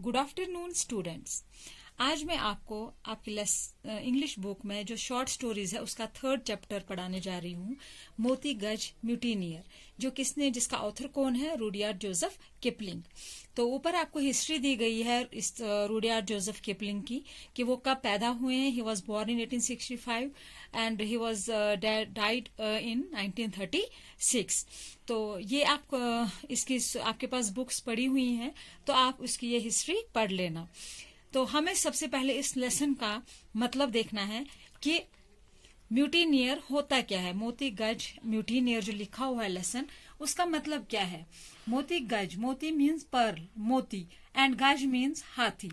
Good afternoon students. आज मैं आपको आपकी इंग्लिश बुक uh, में जो शॉर्ट स्टोरीज है उसका थर्ड चैप्टर पढ़ाने जा रही हूँ मोती गज म्यूटीनियर जो किसने जिसका ऑथर कौन है रूडियार जोसेफ किपलिंग तो ऊपर आपको हिस्ट्री दी गई है इस रूडियार जोसेफ किपलिंग की कि वो कब पैदा हुए हैं he was born in eighteen and he was died in nineteen तो ये आप uh, इसकी आपके पास बुक्स पड़ी हुई हैं तो आप उसकी ये हिस्ट्री पढ़ लेना तो हमें सबसे पहले इस लेसन का मतलब देखना है कि म्यूटीनियर होता क्या है मोती गज म्यूटीनियर जो लिखा हुआ है लेसन उसका मतलब क्या है मोती गज मोती मीन्स पर्ल मोती एंड गज मीन्स हाथी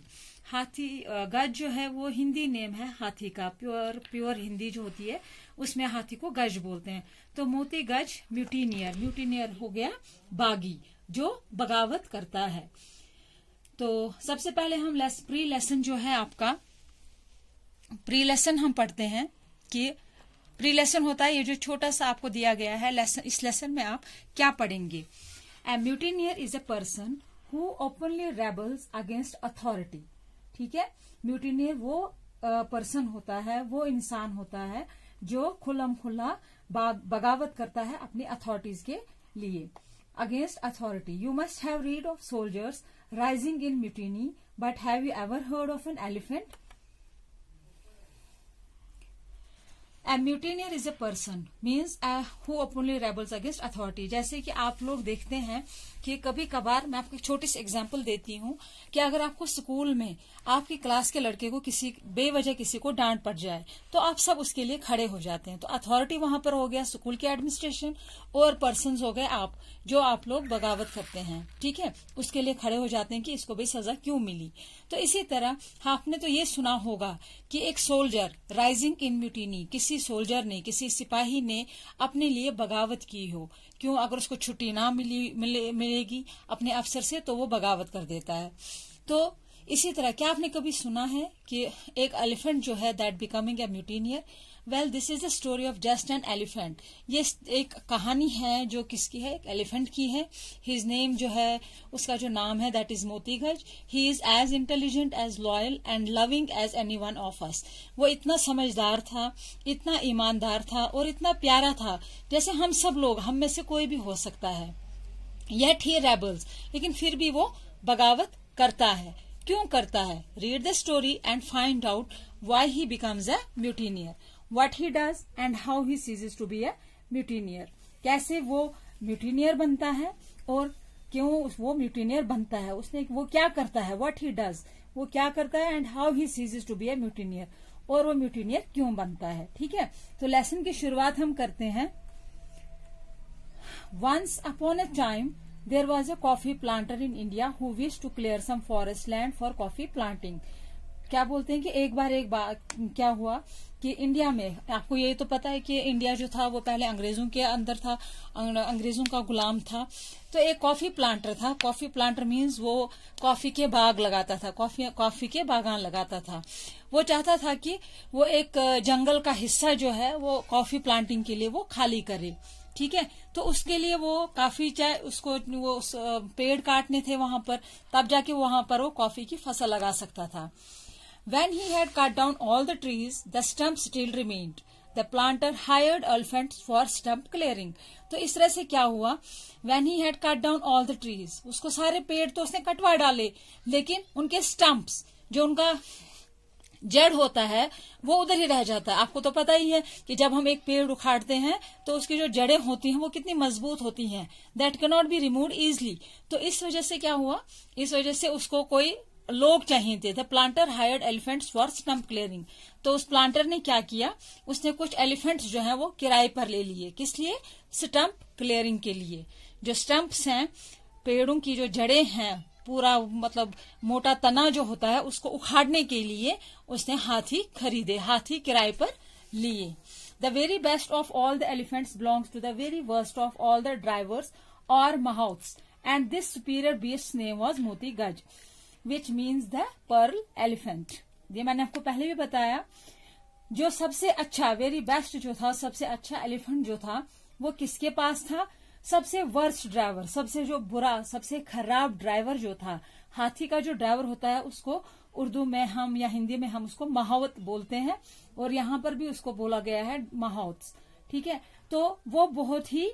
हाथी गज जो है वो हिंदी नेम है हाथी का प्योर प्योर हिंदी जो होती है उसमें हाथी को गज बोलते हैं तो मोती गज म्यूटीनियर म्यूटीनियर हो गया बागी जो बगावत करता है तो सबसे पहले हम लेस, प्री लेसन जो है आपका प्री लेसन हम पढ़ते हैं कि प्री लेसन होता है ये जो छोटा सा आपको दिया गया है लेसन इस लेसन में आप क्या पढ़ेंगे a mutineer is a person who openly rebels against authority ठीक है म्यूटीनियर वो पर्सन होता है वो इंसान होता है जो खुलम खुला बगावत करता है अपनी अथॉरिटीज के लिए against authority. You must have read of soldiers rising in mutiny, but have you ever heard of an elephant? A mutineer is a person means who openly rebels against authority जैसे कि आप लोग देखते हैं कि कभी कभार मैं आपको एक छोटी सी एग्जाम्पल देती हूँ कि अगर आपको स्कूल में आपकी क्लास के लड़के को किसी बेवजह किसी को डांट पड़ जाए तो आप सब उसके लिए खड़े हो जाते हैं तो अथॉरिटी वहां पर हो गया स्कूल के एडमिनिस्ट्रेशन और पर्सन हो गए आप जो आप लोग बगावत करते हैं ठीक है उसके लिए खड़े हो जाते हैं कि इसको भी सजा क्यों मिली तो इसी तरह आपने तो ये सुना होगा कि एक सोल्जर राइजिंग इन म्यूटिनी किसी किसी सोल्जर ने किसी सिपाही ने अपने लिए बगावत की हो क्यों अगर उसको छुट्टी ना मिली मिले, मिलेगी अपने अफसर से तो वो बगावत कर देता है तो इसी तरह क्या आपने कभी सुना है कि एक एलिफेंट जो है that becoming a mutineer well this is a story of just an elephant ये एक कहानी है जो किसकी है एक एलिफेंट की है हिज नेम जो है उसका जो नाम है that is Moti Guj he is as intelligent as loyal and loving as any one of us वो इतना समझदार था इतना ईमानदार था और इतना प्यारा था जैसे हम सब लोग हम में से कोई भी हो सकता है यह ही रेबल्स लेकिन फिर भी वो बगावत करता है क्यों करता है read the story and find out why he becomes a mutineer what he does and how he is to be a mutineer कैसे वो म्यूटीनियर बनता है और क्यों वो म्यूटीनियर बनता है उसने वो क्या करता है वट ही डज वो क्या करता है and how he is to be a mutineer और वो म्यूटीनियर क्यों बनता है ठीक है तो लेसन की शुरुआत हम करते हैं once upon a time There was a coffee planter in India who wished to clear some forest land for coffee planting. क्या बोलते हैं कि एक बार एक बार क्या हुआ कि इंडिया में आपको ये तो पता है कि इंडिया जो था वो पहले अंग्रेजों के अंदर था अंग्रेजों का गुलाम था तो एक कॉफी प्लांटर था कॉफी प्लांटर मींस वो कॉफी के बाग लगाता था कॉफी कॉफी के बागान लगाता था वो चाहता था कि वो एक जंगल का हिस्सा जो है वो कॉफी प्लांटिंग के लिए वो खाली करे ठीक है तो उसके लिए वो काफी चाहे उसको वो पेड़ काटने थे वहां पर तब जाके वहां पर वो कॉफी की फसल लगा सकता था when he had cut down all the trees the stump still remained the planter hired elephant for stump clearing तो इस तरह से क्या हुआ when he had cut down all the trees उसको सारे पेड़ तो उसने कटवा डाले लेकिन उनके स्टम्प्स जो उनका जड़ होता है वो उधर ही रह जाता है आपको तो पता ही है कि जब हम एक पेड़ उखाड़ते हैं तो उसकी जो जड़ें होती हैं वो कितनी मजबूत होती हैं that not be remove easily तो इस वजह से क्या हुआ इस वजह से उसको कोई लोग चाहिए थे the planter hired elephants for stump clearing तो उस प्लांटर ने क्या किया उसने कुछ एलिफेंट्स जो है वो किराए पर ले लिए किस लिए स्टम्प क्लियरिंग के लिए जो स्टम्प्स हैं पेड़ों की जो जड़ें हैं पूरा मतलब मोटा तना जो होता है उसको उखाड़ने के लिए उसने हाथी खरीदे हाथी किराए पर लिए the very best of all the elephants belongs to the very worst of all the drivers और mahouts and this superior beast name was Moti Guj which means the pearl elephant ये मैंने आपको पहले भी बताया जो सबसे अच्छा वेरी बेस्ट जो था सबसे अच्छा एलिफेंट जो था वो किसके पास था सबसे वर्स्ट ड्राइवर सबसे जो बुरा सबसे खराब ड्राइवर जो था हाथी का जो ड्राइवर होता है उसको उर्दू में हम या हिंदी में हम उसको महावत बोलते हैं और यहाँ पर भी उसको बोला गया है महावत ठीक है तो वो बहुत ही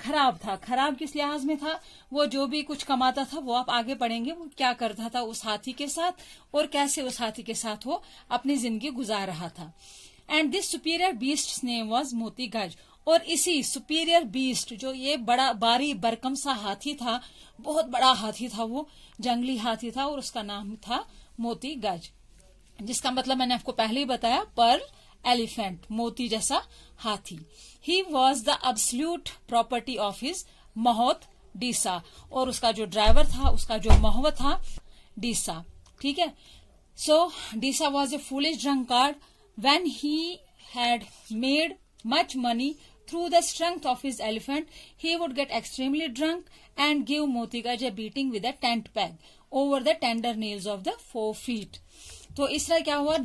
खराब था खराब किस लिहाज में था वो जो भी कुछ कमाता था वो आप आगे पढ़ेंगे वो क्या करता था उस हाथी के साथ और कैसे उस हाथी के साथ वो अपनी जिंदगी गुजार रहा था and this superior beast name was Moti Guj और इसी सुपीरियर बीस्ट जो ये बड़ा बारी बरकम सा हाथी था बहुत बड़ा हाथी था वो जंगली हाथी था और उसका नाम था मोती गज जिसका मतलब मैंने आपको पहले ही बताया पर एलिफेंट मोती जैसा हाथी he was the absolute property of his mahout Deesa और उसका जो ड्राइवर था उसका जो महोत था डीसा ठीक है so Deesa was a foolish drunkard when he had made much money Through the strength of his elephant, he would get extremely drunk and give Motigaj a beating with a tent peg over the tender nails of the four feet. तो इस तरह क्या हुआ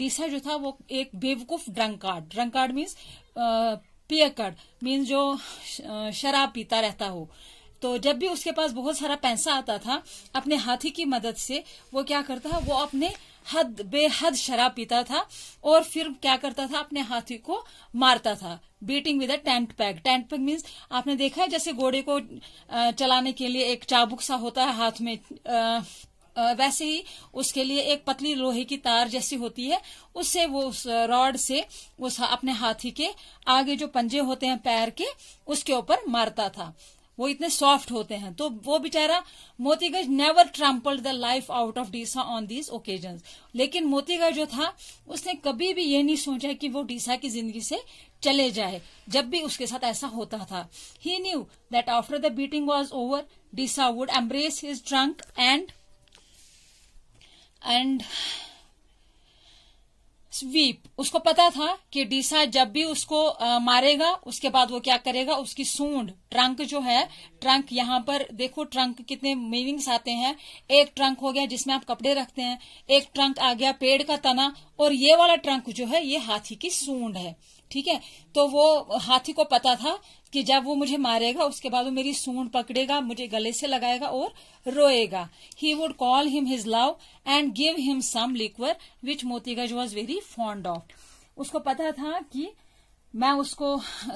डीसा जो था वो एक बेवकूफ ड्रंकार्ड ड्रंकार्ड मीन्स पियकड़ मीन्स जो uh, शराब पीता रहता हो तो जब भी उसके पास बहुत सारा पैसा आता था अपने हाथी की मदद से वो क्या करता वो अपने हद बेहद शराब पीता था और फिर क्या करता था अपने हाथी को मारता था beating with a tent peg tent peg means आपने देखा है जैसे घोड़े को चलाने के लिए एक चाबुक सा होता है हाथ में वैसे ही उसके लिए एक पतली लोहे की तार जैसी होती है उससे वो उस रॉड से उस अपने हाथी के आगे जो पंजे होते हैं पैर के उसके ऊपर मारता था वो इतने सॉफ्ट होते हैं तो वो बेचारा Moti Guj never trampled the life out of Deesa on these occasion लेकिन मोतीगज जो था उसने कभी भी ये नहीं सोचा कि वो डीसा की जिंदगी से चले जाए जब भी उसके साथ ऐसा होता था he knew that after the beating was over Deesa would embrace his trunk and and sweep उसको पता था कि डीसा जब भी उसको आ, मारेगा उसके बाद वो क्या करेगा उसकी सूंड ट्रंक जो है ट्रंक यहाँ पर देखो ट्रंक कितने मीविंग्स आते हैं एक ट्रंक हो गया जिसमें आप कपड़े रखते हैं एक ट्रंक आ गया पेड़ का तना और ये वाला ट्रंक जो है ये हाथी की सूंड है ठीक है तो वो हाथी को पता था कि जब वो मुझे मारेगा उसके बाद वो मेरी सूंड पकड़ेगा मुझे गले से लगाएगा और रोएगा he would call him his love and give him some liquor which Moti Guj was very fond of उसको पता था कि मैं उसको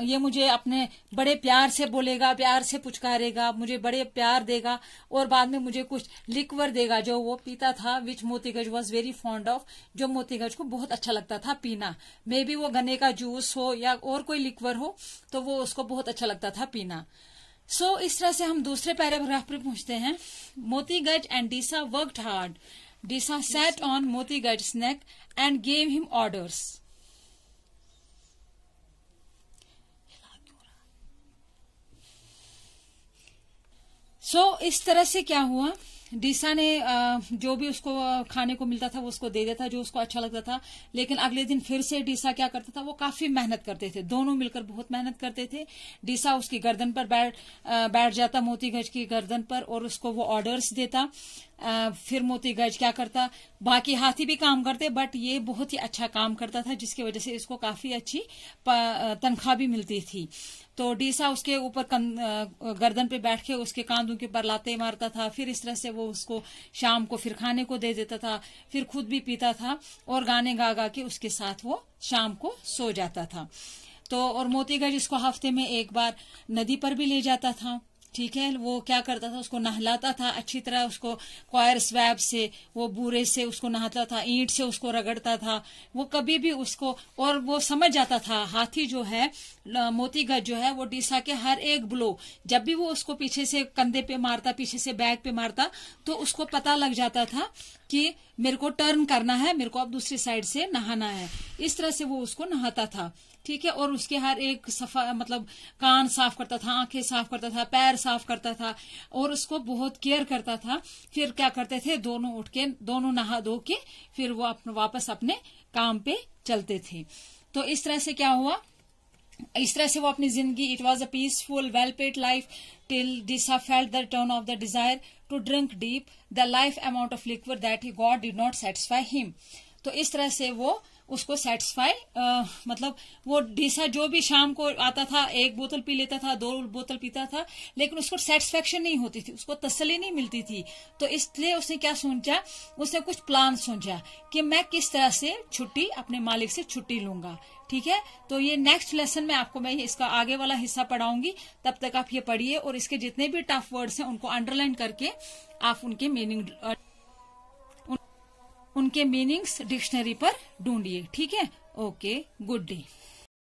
ये मुझे अपने बड़े प्यार से बोलेगा प्यार से पुचकारेगा मुझे बड़े प्यार देगा और बाद में मुझे कुछ लिक्वर देगा जो वो पीता था which Moti Guj was very fond of जो मोतीगज को बहुत अच्छा लगता था पीना मे बी वो गन्ने का जूस हो या और कोई लिक्वर हो तो वो उसको बहुत अच्छा लगता था पीना सो so, इस तरह से हम दूसरे पैराग्राफ पर पूछते हैं Moti Guj and Deesa worked hard Deesa set on Moti Guj snake and gave him orders so so, इस तरह से क्या हुआ डीसा ने जो भी उसको खाने को मिलता था वो उसको दे देता जो उसको अच्छा लगता था लेकिन अगले दिन फिर से डीसा क्या करता था वो काफी मेहनत करते थे दोनों मिलकर बहुत मेहनत करते थे डीसा उसकी गर्दन पर बैठ बैठ जाता मोती गज की गर्दन पर और उसको वो ऑर्डर्स देता फिर मोती गज क्या करता बाकी हाथी भी काम करते बट ये बहुत ही अच्छा काम करता था जिसकी वजह से इसको काफी अच्छी तनख्वाह भी मिलती थी तो डीसा उसके ऊपर गर्दन पे बैठ के उसके कांधों के ऊपर लाते मारता था फिर इस तरह से वो उसको शाम को फिर खाने को दे देता था फिर खुद भी पीता था और गाने गा गा के उसके साथ वो शाम को सो जाता था तो और मोतीगज इसको हफ्ते में एक बार नदी पर भी ले जाता था ठीक है वो क्या करता था उसको नहलाता था अच्छी तरह उसको क्वायर स्वैब से वो बूरे से उसको नहाता था ईंट से उसको रगड़ता था वो कभी भी उसको और वो समझ जाता था हाथी जो है मोतीगज जो है वो डीसा के हर एक ब्लो जब भी वो उसको पीछे से कंधे पे मारता पीछे से बैग पे मारता तो उसको पता लग जाता था कि मेरे को टर्न करना है मेरे को अब दूसरी साइड से नहाना है इस तरह से वो उसको नहाता था ठीक है और उसके हर एक सफा मतलब कान साफ करता था आंखें साफ करता था पैर साफ करता था और उसको बहुत केयर करता था फिर क्या करते थे दोनों उठ के दोनों नहा धो के फिर वो अपने वापस अपने काम पे चलते थे तो इस तरह से क्या हुआ इस तरह से वो अपनी जिंदगी it was a peaceful well paid life till Deesa felt the turn of the desire to drink deep the life amount of liquid that he got did not satisfy him तो इस तरह से वो उसको सेटिस्फाई मतलब वो डिसा जो भी शाम को आता था एक बोतल पी लेता था दो बोतल पीता था लेकिन उसको सेटिस्फेक्शन नहीं होती थी उसको तसली नहीं मिलती थी तो इसलिए उसने क्या सोचा उसने कुछ प्लान सोचा कि मैं किस तरह से छुट्टी अपने मालिक से छुट्टी लूंगा ठीक है तो ये नेक्स्ट लेसन में आपको मैं इसका आगे वाला हिस्सा पढ़ाऊंगी तब तक आप ये पढ़िए और इसके जितने भी टफ वर्ड्स हैं उनको अंडरलाइन करके आप उनके मीनिंग उनके मीनिंग्स डिक्शनरी पर ढूंढिए ठीक है ओके गुड डे